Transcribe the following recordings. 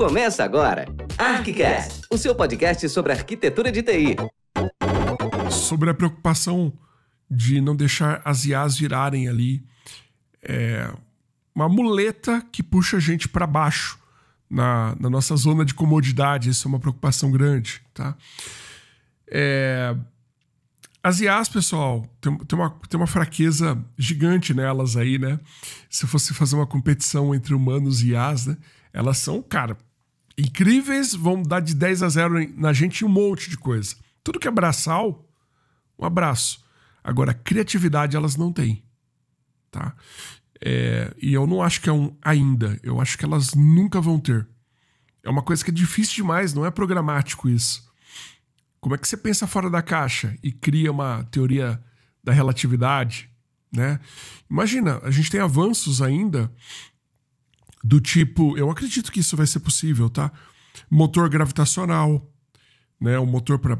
Começa agora ArcCast, o seu podcast sobre arquitetura de TI. Sobre a preocupação de não deixar as IAs virarem ali é, uma muleta que puxa a gente para baixo na, na, nossa zona de comodidade. Isso é uma preocupação grande, tá? É, as IAs, pessoal, tem, tem, uma, tem uma fraqueza gigante nelas aí, né? Se fosse fazer uma competição entre humanos e IAs, né? Elas são, cara, incríveis, vão dar de 10 a 0 na gente um monte de coisa. Tudo que é braçal, um abraço. Agora, criatividade elas não têm. Tá? É, e eu não acho que é um ainda. Eu acho que elas nunca vão ter. É uma coisa que é difícil demais, não é programático isso. Como é que você pensa fora da caixa e cria uma teoria da relatividade? Né? Imagina, a gente tem avanços ainda do tipo, eu acredito que isso vai ser possível, tá? Motor gravitacional, né? Um motor para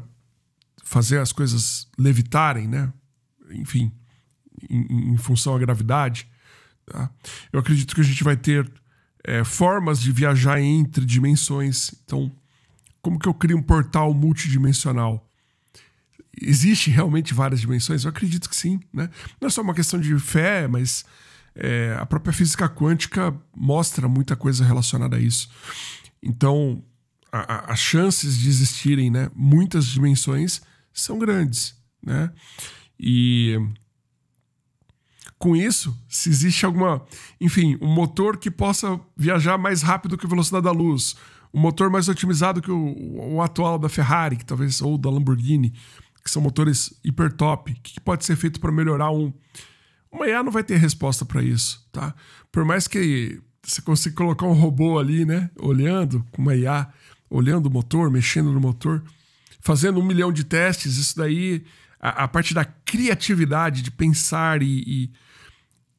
fazer as coisas levitarem, né? Enfim, em, em função à gravidade. Tá? Eu acredito que a gente vai ter é, formas de viajar entre dimensões. Então, como que eu crio um portal multidimensional? Existe realmente várias dimensões? Eu acredito que sim, né? Não é só uma questão de fé, mas é, a própria física quântica mostra muita coisa relacionada a isso. Então, as chances de existirem né, muitas dimensões são grandes. Né? E com isso, se existe alguma. Enfim, um motor que possa viajar mais rápido que a velocidade da luz, um motor mais otimizado que o, o atual da Ferrari, que talvez, ou da Lamborghini, que são motores hiper top, o que pode ser feito para melhorar um uma IA não vai ter resposta para isso, tá? Por mais que você consiga colocar um robô ali, né? Olhando, com uma IA, olhando o motor, mexendo no motor, fazendo um milhão de testes, isso daí, a, a parte da criatividade, de pensar e, e,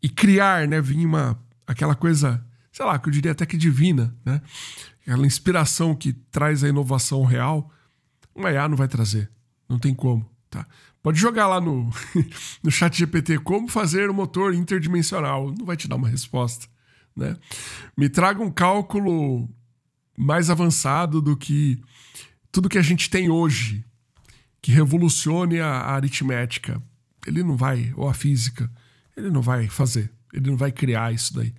e criar, né? Vinha uma, aquela coisa, sei lá, que eu diria até que divina, né? Aquela inspiração que traz a inovação real, uma IA não vai trazer. Não tem como. Tá? Pode jogar lá no, no chat GPT como fazer o um motor interdimensional. Não vai te dar uma resposta. Né? Me traga um cálculo mais avançado do que tudo que a gente tem hoje, que revolucione a, a aritmética. Ele não vai, ou a física, ele não vai fazer. Ele não vai criar isso daí.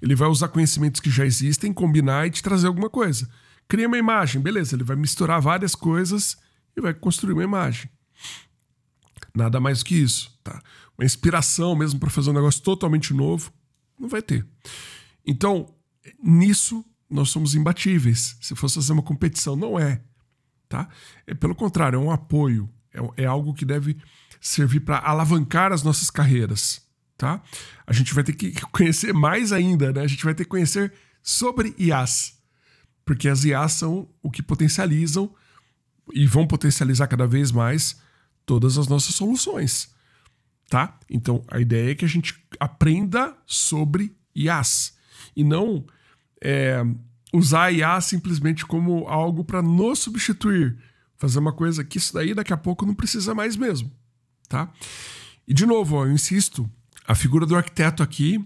Ele vai usar conhecimentos que já existem, combinar e te trazer alguma coisa. Cria uma imagem, beleza. Ele vai misturar várias coisas e vai construir uma imagem. Nada mais que isso, tá? Uma inspiração mesmo para fazer um negócio totalmente novo, não vai ter. Então, nisso nós somos imbatíveis. Se fosse fazer uma competição, não é, tá? É pelo contrário, é um apoio, é, é algo que deve servir para alavancar as nossas carreiras, tá? A gente vai ter que conhecer mais ainda, né? A gente vai ter que conhecer sobre IAs, porque as IAs são o que potencializam e vão potencializar cada vez mais todas as nossas soluções, tá? Então a ideia é que a gente aprenda sobre IAs e não é, usar a IA simplesmente como algo para nos substituir, fazer uma coisa que isso daí daqui a pouco não precisa mais mesmo, tá? E de novo, ó, eu insisto, a figura do arquiteto aqui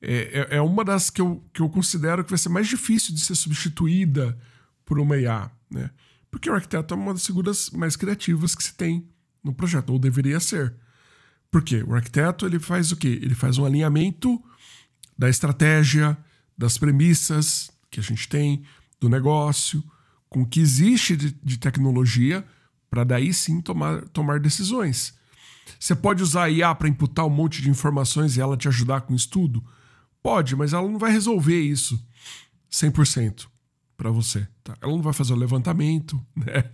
é, é, é uma das que eu, que eu considero que vai ser mais difícil de ser substituída por uma IA, né? Porque o arquiteto é uma das figuras mais criativas que se tem no projeto, ou deveria ser. Porque o arquiteto ele faz o quê? Ele faz um alinhamento da estratégia, das premissas que a gente tem, do negócio, com o que existe de, de tecnologia, para daí sim tomar, tomar decisões. Você pode usar a IA para imputar um monte de informações e ela te ajudar com o estudo? Pode, mas ela não vai resolver isso 100% para você. Tá? Ela não vai fazer o levantamento, né?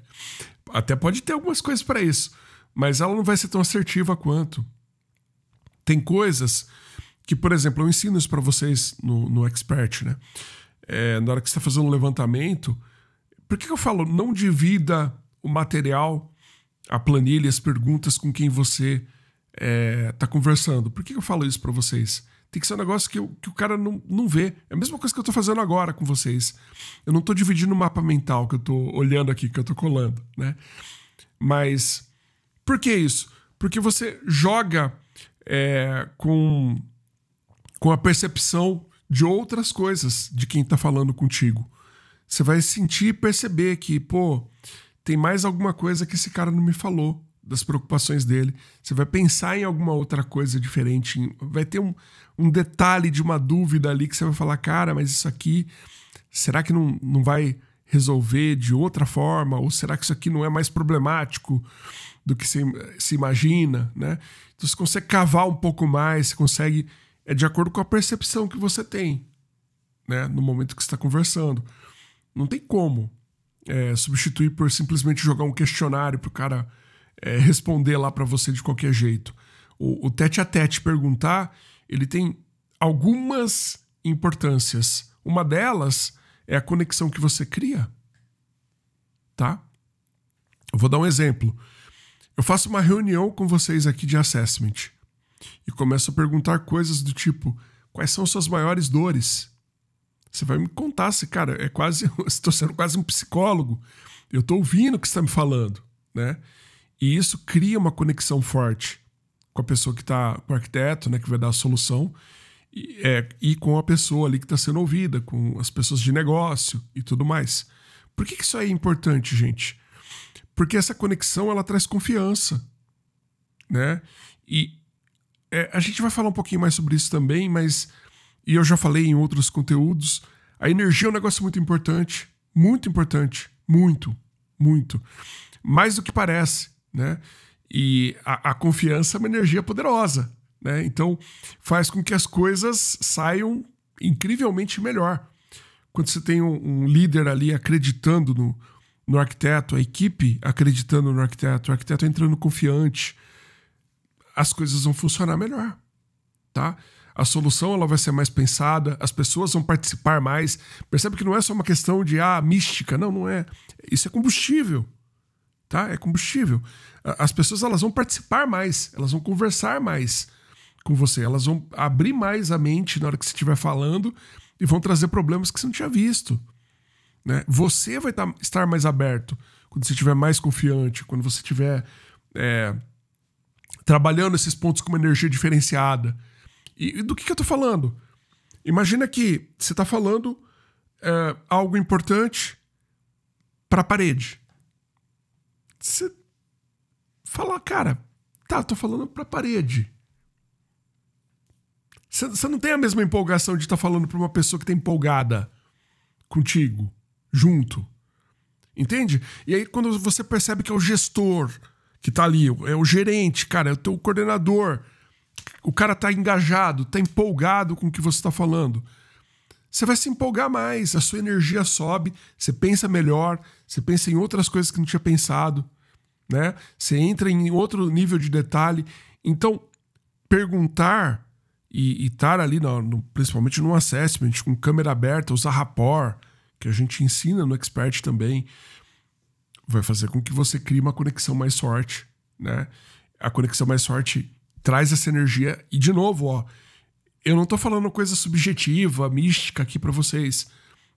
Até pode ter algumas coisas para isso, mas ela não vai ser tão assertiva quanto. Tem coisas que, por exemplo, eu ensino isso para vocês no, no Expert, né? É, na hora que você está fazendo o levantamento, por que, eu falo não divida o material, a planilha, as perguntas com quem você está é, tá conversando? Por que eu falo isso para vocês? Tem que ser um negócio que, que o cara não, não vê. É a mesma coisa que eu estou fazendo agora com vocês. Eu não estou dividindo o mapa mental que eu estou olhando aqui, que eu estou colando, né? Mas por que isso? Porque você joga é, com, com a percepção de outras coisas de quem está falando contigo. Você vai sentir e perceber que, pô, tem mais alguma coisa que esse cara não me falou das preocupações dele, você vai pensar em alguma outra coisa diferente, vai ter um, um detalhe de uma dúvida ali que você vai falar, cara, mas isso aqui, será que não, não vai resolver de outra forma? Ou será que isso aqui não é mais problemático do que se, se imagina? Né? Então você consegue cavar um pouco mais, você consegue. É de acordo com a percepção que você tem né? no momento que está conversando. Não tem como é, substituir por simplesmente jogar um questionário para o cara é, responder lá para você de qualquer jeito. O, o tete a tete perguntar, ele tem algumas importâncias. Uma delas é a conexão que você cria. Tá? Eu vou dar um exemplo. Eu faço uma reunião com vocês aqui de assessment e começo a perguntar coisas do tipo: quais são suas maiores dores? Você vai me contar se, cara, é quase, estou sendo quase um psicólogo. Eu estou ouvindo o que você está me falando, né? E isso cria uma conexão forte com a pessoa que está, com o arquiteto, né, que vai dar a solução, e, é, e com a pessoa ali que está sendo ouvida, com as pessoas de negócio e tudo mais. Por que, que isso é importante, gente? Porque essa conexão ela traz confiança, né? E é, a gente vai falar um pouquinho mais sobre isso também, mas e eu já falei em outros conteúdos, a energia é um negócio muito importante, muito importante, muito, muito, mais do que parece. Né? E a, a confiança é uma energia poderosa. Né? Então, faz com que as coisas saiam incrivelmente melhor. Quando você tem um, um líder ali acreditando no, no arquiteto, a equipe acreditando no arquiteto, o arquiteto entrando confiante, as coisas vão funcionar melhor, tá? A solução ela vai ser mais pensada, as pessoas vão participar mais. Percebe que não é só uma questão de ah, mística, não, não é. Isso é combustível tá? É combustível. As pessoas elas vão participar mais, elas vão conversar mais com você, elas vão abrir mais a mente na hora que você estiver falando e vão trazer problemas que você não tinha visto. Né? Você vai tá, estar mais aberto quando você estiver mais confiante, quando você estiver é, trabalhando esses pontos com uma energia diferenciada. E, e do que, que eu estou falando? Imagina que você está falando é, algo importante para a parede você fala, cara, tá, tô falando pra parede. Você não tem a mesma empolgação de estar tá falando pra uma pessoa que tá empolgada contigo, junto. Entende? E aí, quando você percebe que é o gestor que tá ali, é o gerente, cara, é o teu coordenador, o cara tá engajado, tá empolgado com o que você tá falando. Você vai se empolgar mais, a sua energia sobe, você pensa melhor, você pensa em outras coisas que não tinha pensado né? Você entra em outro nível de detalhe. Então, perguntar e estar ali, no, no, principalmente no assessment, com câmera aberta, usar rapport, que a gente ensina no Expert também, vai fazer com que você crie uma conexão mais forte. né? A conexão mais forte traz essa energia. E, de novo, ó, eu não estou falando coisa subjetiva, mística aqui para vocês.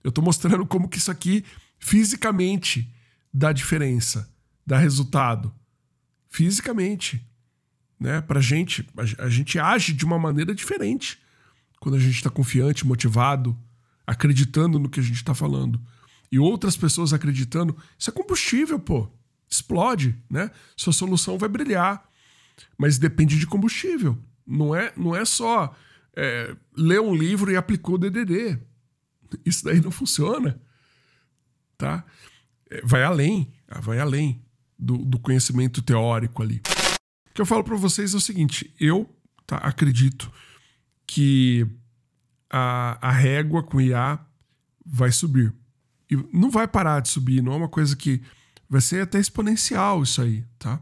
Eu estou mostrando como que isso aqui, fisicamente, dá diferença dá resultado? Fisicamente. Né? Pra gente, a gente age de uma maneira diferente quando a gente está confiante, motivado, acreditando no que a gente está falando. E outras pessoas acreditando, isso é combustível, pô. Explode, né? Sua solução vai brilhar. Mas depende de combustível. Não é, não é só é, ler um livro e aplicou o DDD. Isso daí não funciona. Tá? É, vai além, ah, vai além do, do conhecimento teórico ali. O que eu falo para vocês é o seguinte: eu tá, acredito que a, a régua com IA vai subir. E não vai parar de subir, não é uma coisa que. Vai ser até exponencial isso aí, tá?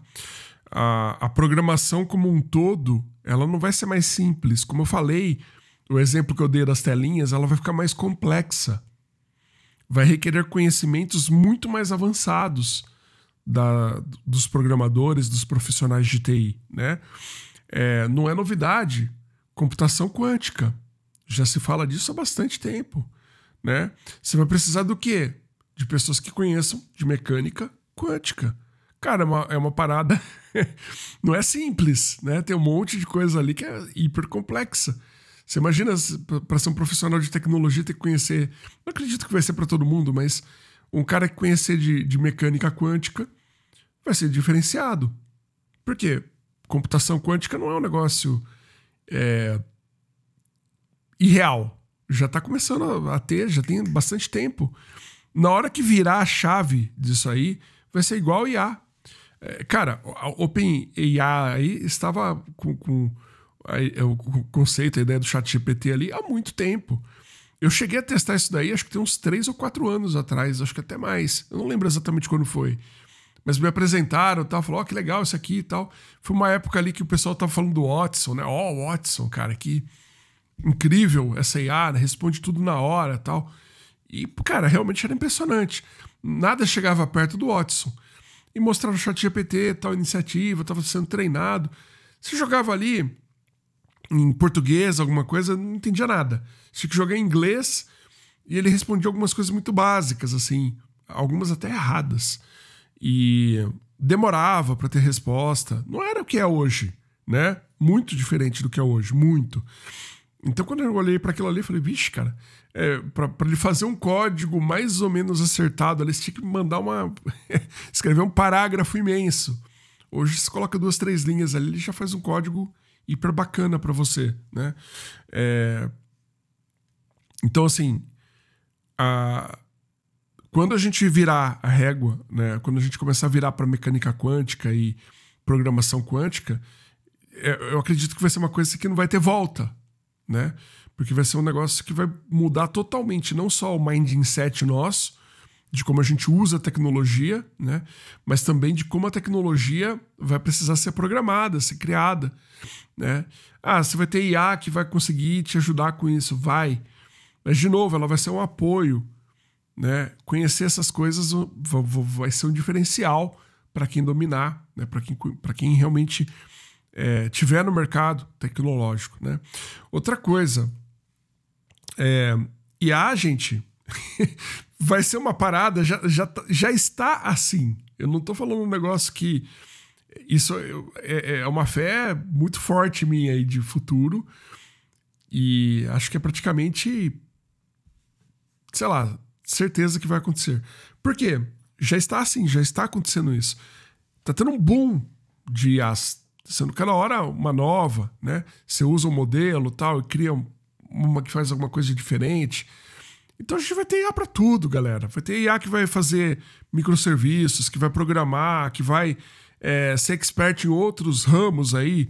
A, a programação como um todo, ela não vai ser mais simples. Como eu falei, o exemplo que eu dei das telinhas, ela vai ficar mais complexa. Vai requerer conhecimentos muito mais avançados da, dos programadores, dos profissionais de TI. Né? É, não é novidade. Computação quântica. Já se fala disso há bastante tempo. Né? Você vai precisar do quê? De pessoas que conheçam de mecânica quântica. Cara, é uma, é uma parada. não é simples, né? Tem um monte de coisa ali que é hiper complexa. Você imagina para ser um profissional de tecnologia ter que conhecer. Não acredito que vai ser para todo mundo, mas um cara que conhecer de, de mecânica quântica vai ser diferenciado. Por quê? Computação quântica não é um negócio é, irreal. Já está começando a ter, já tem bastante tempo. Na hora que virar a chave disso aí, vai ser igual a IA. É, cara, a OpenAI estava com, com a, é, o conceito, a ideia do chat GPT ali há muito tempo. Eu cheguei a testar isso daí, acho que tem uns 3 ou 4 anos atrás, acho que até mais. Eu não lembro exatamente quando foi mas me apresentaram tal, falou, ó, oh, que legal isso aqui e tal. Foi uma época ali que o pessoal tava falando do Watson, né? Ó, oh, Watson, cara, que incrível essa IA, né? responde tudo na hora e tal. E, cara, realmente era impressionante. Nada chegava perto do Watson. E mostraram o chat GPT, tal iniciativa, tava sendo treinado. Se jogava ali em português, alguma coisa, não entendia nada. Tinha que jogar em inglês e ele respondia algumas coisas muito básicas, assim, algumas até erradas e demorava para ter resposta. Não era o que é hoje, né? Muito diferente do que é hoje, muito. Então, quando eu olhei para aquilo ali, falei, vixe, cara, é, para ele fazer um código mais ou menos acertado, eles tinham que mandar uma. escrever um parágrafo imenso. Hoje você coloca duas, três linhas ali, ele já faz um código hiper bacana para você, né? É... Então, assim, a... Quando a gente virar a régua, né, quando a gente começar a virar para mecânica quântica e programação quântica, é, eu acredito que vai ser uma coisa que não vai ter volta, né? Porque vai ser um negócio que vai mudar totalmente não só o mindset nosso, de como a gente usa a tecnologia, né? Mas também de como a tecnologia vai precisar ser programada, ser criada, né? Ah, você vai ter IA que vai conseguir te ajudar com isso, vai. Mas de novo, ela vai ser um apoio, né? Conhecer essas coisas vai ser um diferencial para quem dominar, né? Para quem, quem realmente é, tiver no mercado tecnológico, né? Outra coisa, é, IA, gente, vai ser uma parada, já, já, tá, já está assim. Eu não estou falando um negócio que isso é, é, é, uma fé muito forte minha aí de futuro. E acho que é praticamente, sei lá, certeza que vai acontecer. Por quê? Já está assim, já está acontecendo isso. está tendo um boom de IAs, tá sendo cada hora uma nova, né? Você usa um modelo tal e cria uma que faz alguma coisa diferente. Então a gente vai ter IA para tudo, galera. Vai ter IA que vai fazer microserviços, que vai programar, que vai é, ser expert em outros ramos aí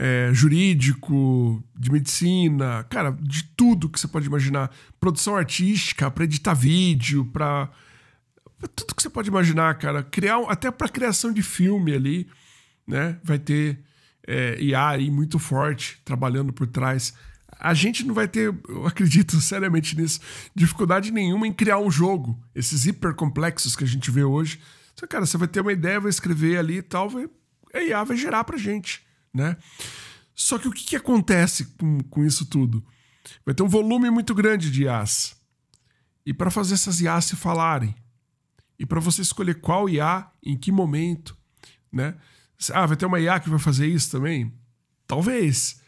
é, jurídico, de medicina, cara, de tudo que você pode imaginar. Produção artística, para editar vídeo, para tudo que você pode imaginar, cara. Criar até para criação de filme ali, né? Vai ter é, IA aí muito forte trabalhando por trás. A gente não vai ter, eu acredito seriamente nisso, dificuldade nenhuma em criar um jogo. Esses hipercomplexos que a gente vê hoje. Então, cara, você vai ter uma ideia, vai escrever ali e tal, vai, a IA vai gerar pra gente né? Só que o que, que acontece com, com isso tudo? Vai ter um volume muito grande de IAs. E para fazer essas IAs se falarem, e para você escolher qual IA, em que momento, né? Ah, vai ter uma IA que vai fazer isso também? Talvez.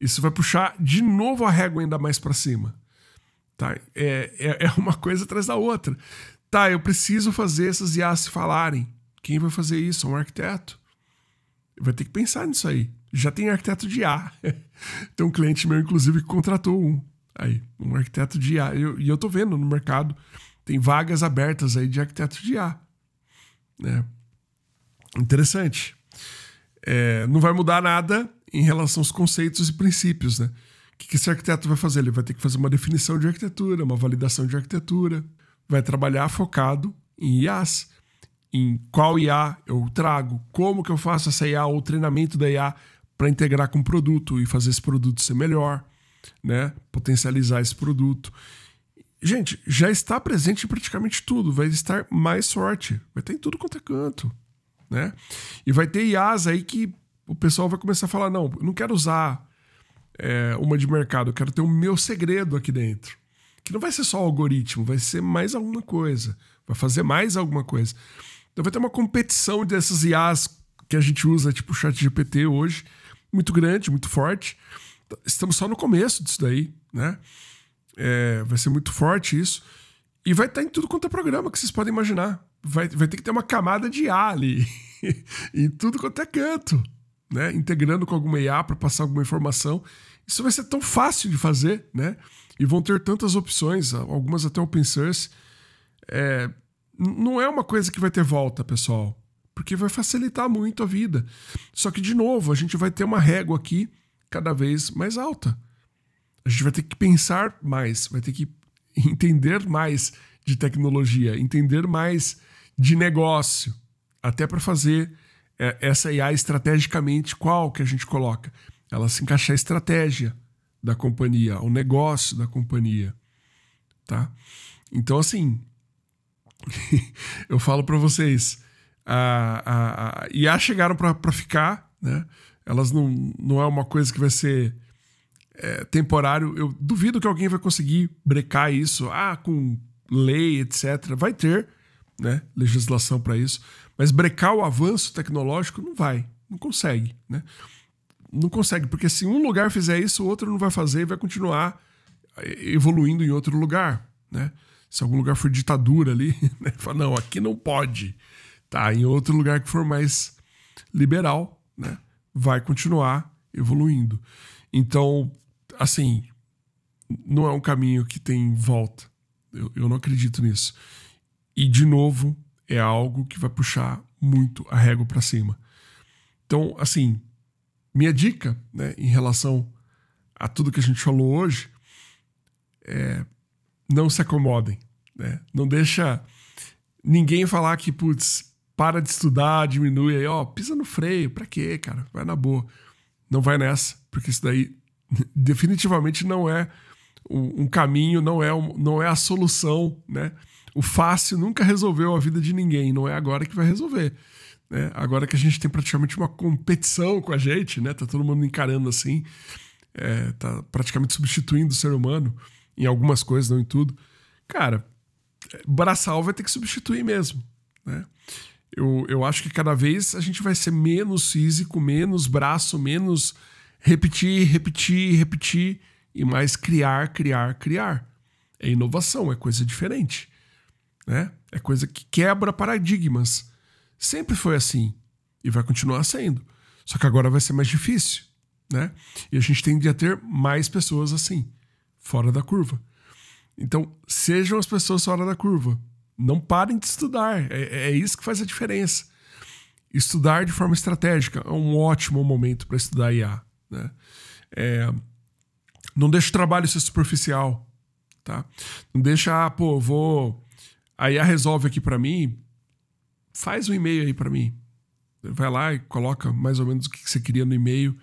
Isso vai puxar de novo a régua ainda mais para cima. Tá? É, é, é, uma coisa atrás da outra. Tá, eu preciso fazer essas IAs se falarem. Quem vai fazer isso? Um arquiteto? vai ter que pensar nisso aí. Já tem arquiteto de IA. tem um cliente meu, inclusive, que contratou um. Aí, um arquiteto de IA. E eu, estou tô vendo no mercado, tem vagas abertas aí de arquiteto de IA. Né? Interessante. É, não vai mudar nada em relação aos conceitos e princípios, né? O que esse arquiteto vai fazer? Ele vai ter que fazer uma definição de arquitetura, uma validação de arquitetura, vai trabalhar focado em IAs em qual IA eu trago, como que eu faço essa IA ou o treinamento da IA para integrar com o produto e fazer esse produto ser melhor, né? Potencializar esse produto. Gente, já está presente em praticamente tudo, vai estar mais sorte, vai ter em tudo quanto é canto, né? E vai ter IAs aí que o pessoal vai começar a falar: não, eu não quero usar é, uma de mercado, eu quero ter o meu segredo aqui dentro. Que não vai ser só algoritmo, vai ser mais alguma coisa, vai fazer mais alguma coisa. Então vai ter uma competição dessas IAs que a gente usa, tipo o chat GPT hoje, muito grande, muito forte. Estamos só no começo disso daí, né? É, vai ser muito forte isso. E vai estar tá em tudo quanto é programa que vocês podem imaginar. Vai, vai ter que ter uma camada de IA ali, em tudo quanto é canto, né? Integrando com alguma IA para passar alguma informação. Isso vai ser tão fácil de fazer, né? E vão ter tantas opções, algumas até open source. É, não é uma coisa que vai ter volta, pessoal, porque vai facilitar muito a vida. Só que, de novo, a gente vai ter uma régua aqui cada vez mais alta. A gente vai ter que pensar mais, vai ter que entender mais de tecnologia, entender mais de negócio, até para fazer é, essa IA estrategicamente qual que a gente coloca. Ela se encaixar a estratégia da companhia, o negócio da companhia, tá? Então assim, eu falo para vocês. A, a, a IA chegaram para ficar, né? Elas não, não é uma coisa que vai ser é, temporário. Eu duvido que alguém vai conseguir brecar isso, ah, com lei, etc. Vai ter, né? Legislação para isso, mas brecar o avanço tecnológico não vai, não consegue, né? Não consegue, porque se um lugar fizer isso, o outro não vai fazer e vai continuar eh, evoluindo em outro lugar, né? Se algum lugar for ditadura ali, né? Fala, não, aqui não pode. Tá, em outro lugar que for mais liberal, né? Vai continuar evoluindo. Então, assim, não é um caminho que tem volta. Eu, eu não acredito nisso. E, de novo, é algo que vai puxar muito a régua para cima. Então, assim, minha dica né, em relação a tudo que a gente falou hoje é não se acomodem. Né? Não deixa ninguém falar que, putz, para de estudar, diminui aí, ó, pisa no freio, pra quê, cara? Vai na boa. Não vai nessa, porque isso daí definitivamente não é um caminho, não é, um, não é a solução, né? O fácil nunca resolveu a vida de ninguém, não é agora que vai resolver. Né? Agora que a gente tem praticamente uma competição com a gente, né? Tá todo mundo encarando assim, é, tá praticamente substituindo o ser humano em algumas coisas, não em tudo. Cara, Braçal vai ter que substituir mesmo, né? Eu, eu acho que cada vez a gente vai ser menos físico, menos braço, menos repetir, repetir, repetir e mais criar, criar, criar. É inovação, é coisa diferente, né? É coisa que quebra paradigmas. Sempre foi assim e vai continuar sendo. Só que agora vai ser mais difícil, né? E a gente tende a ter mais pessoas assim fora da curva. Então, sejam as pessoas fora da curva. Não parem de estudar. É, é, é isso que faz a diferença. Estudar de forma estratégica é um ótimo momento para estudar IA. Né? É, não deixe o trabalho ser superficial. Tá? Não deixa, ah, pô, vou. A IA resolve aqui para mim. Faz um e-mail aí para mim. Vai lá e coloca mais ou menos o que você queria no e-mail.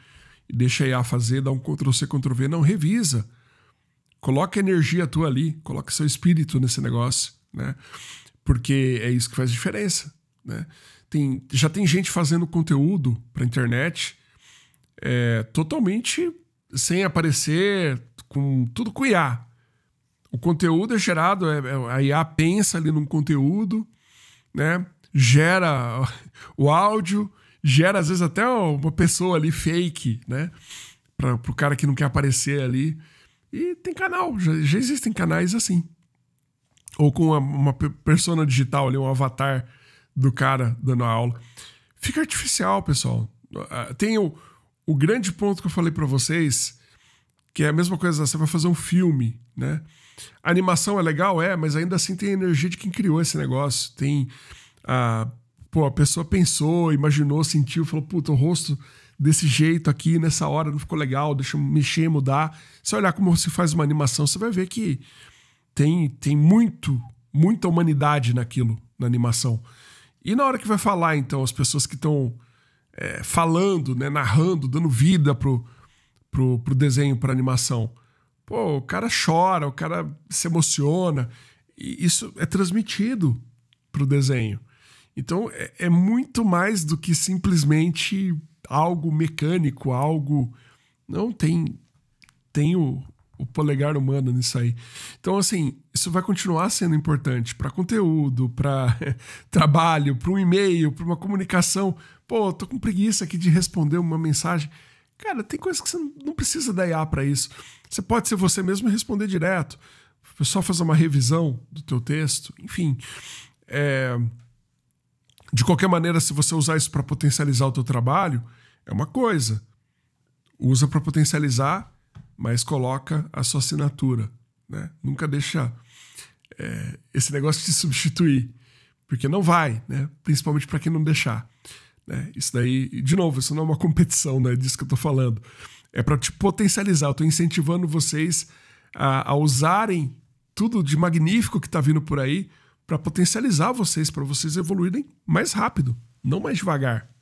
E deixa a IA fazer, dá um Ctrl C, Ctrl V. Não, revisa Coloca a energia tua ali, coloca seu espírito nesse negócio, né? Porque é isso que faz diferença, né? Tem, já tem gente fazendo conteúdo para internet é, totalmente sem aparecer, com tudo com IA. O conteúdo é gerado, é, é a IA pensa ali num conteúdo, né? Gera o áudio, gera às vezes até uma pessoa ali fake, né? Para o cara que não quer aparecer ali. E tem canal, já, já existem canais assim. Ou com uma, uma persona digital ali, um avatar do cara dando aula. Fica artificial, pessoal. Ah, tem o, o grande ponto que eu falei para vocês, que é a mesma coisa, você vai fazer um filme, né? A animação é legal, é, mas ainda assim tem a energia de quem criou esse negócio. Tem a. Pô, a pessoa pensou, imaginou, sentiu, falou: puta, o rosto desse jeito aqui, nessa hora não ficou legal, deixa eu mexer, mudar. Se olhar como se faz uma animação, você vai ver que tem, tem muito, muita humanidade naquilo, na animação. E na hora que vai falar, então, as pessoas que estão é, falando, né, narrando, dando vida pro, pro, pro desenho, pra animação. Pô, o cara chora, o cara se emociona. E isso é transmitido pro desenho. Então é, é muito mais do que simplesmente algo mecânico, algo. Não, tem, tem o, o polegar humano nisso aí. Então, assim, isso vai continuar sendo importante para conteúdo, para trabalho, para um e-mail, para uma comunicação. Pô, tô com preguiça aqui de responder uma mensagem. Cara, tem coisas que você não precisa da IA para isso. Você pode ser você mesmo e responder direto. Só fazer uma revisão do teu texto. Enfim, é, de qualquer maneira, se você usar isso para potencializar o teu trabalho, é uma coisa. Usa para potencializar, mas coloca a sua assinatura. Né? Nunca deixa é, esse negócio te substituir, porque não vai, né? principalmente para quem não deixar. Né? Isso daí, de novo, isso não é uma competição, né? disso que eu estou falando. É para te potencializar. Eu estou incentivando vocês a, a usarem tudo de magnífico que está vindo por aí para potencializar vocês, para vocês evoluírem mais rápido, não mais devagar.